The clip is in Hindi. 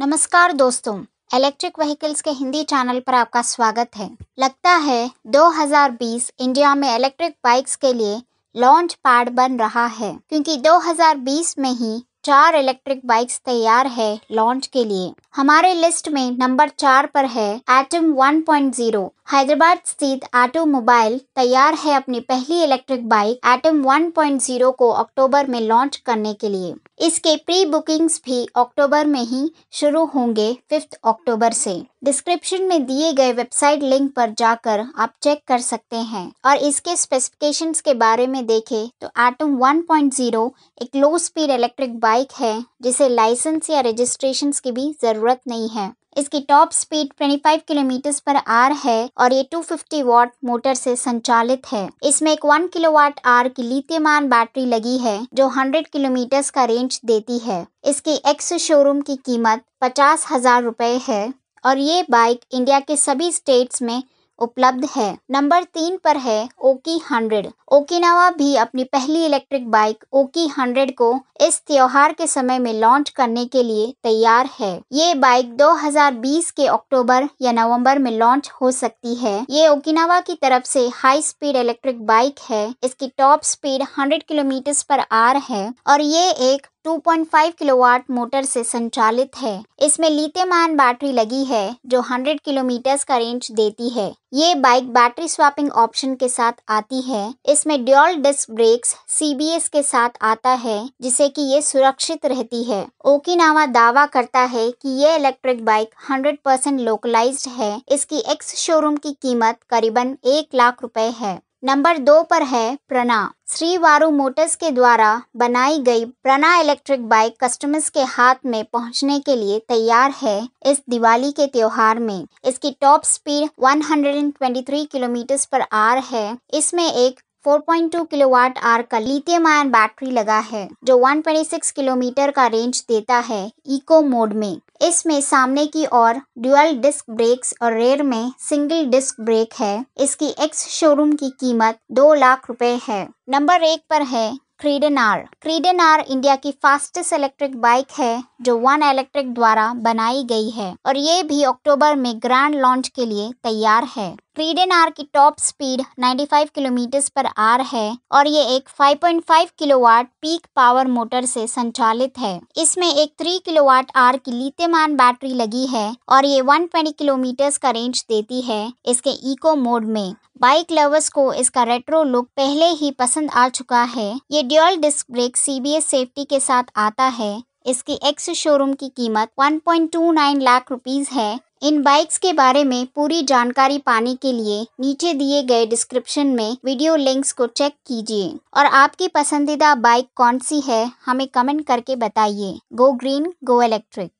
नमस्कार दोस्तों इलेक्ट्रिक व्हीकल्स के हिंदी चैनल पर आपका स्वागत है लगता है 2020 इंडिया में इलेक्ट्रिक बाइक्स के लिए लॉन्च पैड बन रहा है क्योंकि 2020 में ही चार इलेक्ट्रिक बाइक्स तैयार है लॉन्च के लिए हमारे लिस्ट में नंबर चार पर है एटम 1.0 हैदराबाद स्थित ऑटो मोबाइल तैयार है अपनी पहली इलेक्ट्रिक बाइक एटम 1.0 को अक्टूबर में लॉन्च करने के लिए इसके प्री बुकिंग्स भी अक्टूबर में ही शुरू होंगे फिफ्थ अक्टूबर से डिस्क्रिप्शन में दिए गए वेबसाइट लिंक पर जाकर आप चेक कर सकते हैं और इसके स्पेसिफिकेशंस के बारे में देखें तो एटम 1.0 एक लो स्पीड इलेक्ट्रिक बाइक है जिसे लाइसेंस या रजिस्ट्रेशन की भी ज़रूरत नहीं है इसकी top speed 25 kilometre per hour है और ये 250 वॉट मोटर से संचालित है इसमें एक 1 वाट आर की लीतेमान बैटरी लगी है जो 100 किलोमीटर का रेंज देती है इसकी एक्स शोरूम की कीमत पचास हजार रुपए है और ये बाइक इंडिया के सभी स्टेट्स में उपलब्ध है नंबर तीन पर है ओकी हंड्रेड ओकिनावा भी अपनी पहली इलेक्ट्रिक बाइक ओकी हंड्रेड को इस त्योहार के समय में लॉन्च करने के लिए तैयार है ये बाइक 2020 के अक्टूबर या नवंबर में लॉन्च हो सकती है ये ओकिनावा की तरफ से हाई स्पीड इलेक्ट्रिक बाइक है इसकी top speed 100 kilometre per hour है और ये एक 2.5 किलोवाट मोटर से संचालित है इसमें लिथियम आयन बैटरी लगी है जो 100 किलोमीटर का रेंज देती है ये बाइक बैटरी स्वापिंग ऑप्शन के साथ आती है इसमें ड्यूल डिस्क ब्रेक्स सी के साथ आता है जिससे कि ये सुरक्षित रहती है ओकिनावा दावा करता है कि ये इलेक्ट्रिक बाइक 100 परसेंट लोकलाइज्ड है इसकी एक्स शोरूम की कीमत करीबन एक लाख रुपए है नंबर दो पर है प्रणा श्री वारू मोटर्स के द्वारा बनाई गई प्रणा इलेक्ट्रिक बाइक कस्टमर्स के हाथ में पहुंचने के लिए तैयार है इस दिवाली के त्योहार में इसकी top speed 123 kilometre per hour है इसमें एक 4.2 किलोवाट आर का लिथियम आयन बैटरी लगा है जो 126 किलोमीटर का रेंज देता है इको मोड में इसमें सामने की ओर ड्यूअल डिस्क ब्रेक्स और रेयर में सिंगल डिस्क ब्रेक है इसकी एक्स शोरूम की कीमत दो लाख रुपए है नंबर एक पर है Kridn R Kridn R India की फास्टेस्ट इलेक्ट्रिक बाइक है जो वन इलेक्ट्रिक द्वारा बनाई गई है और ये भी अक्टूबर में ग्रैंड लॉन्च के लिए तैयार है स्पीडन आर की top speed 95 kilometre per hour है और ये एक 5.5 किलोवाट पीक पावर मोटर से संचालित है इसमें एक 3 किलोवाट आर की लीतेमान बैटरी लगी है और ये 120 किलोमीटर का रेंज देती है इसके इको मोड में बाइक लवर्स को इसका रेट्रो लुक पहले ही पसंद आ चुका है ये dual disc brake CBS safety के साथ आता है इसकी एक्स शोरूम की कीमत 1.29 लाख रुपीस है इन बाइक्स के बारे में पूरी जानकारी पाने के लिए नीचे दिए गए डिस्क्रिप्शन में वीडियो लिंक्स को चेक कीजिए और आपकी पसंदीदा बाइक कौन सी है हमें कमेंट करके बताइए गो ग्रीन गो इलेक्ट्रिक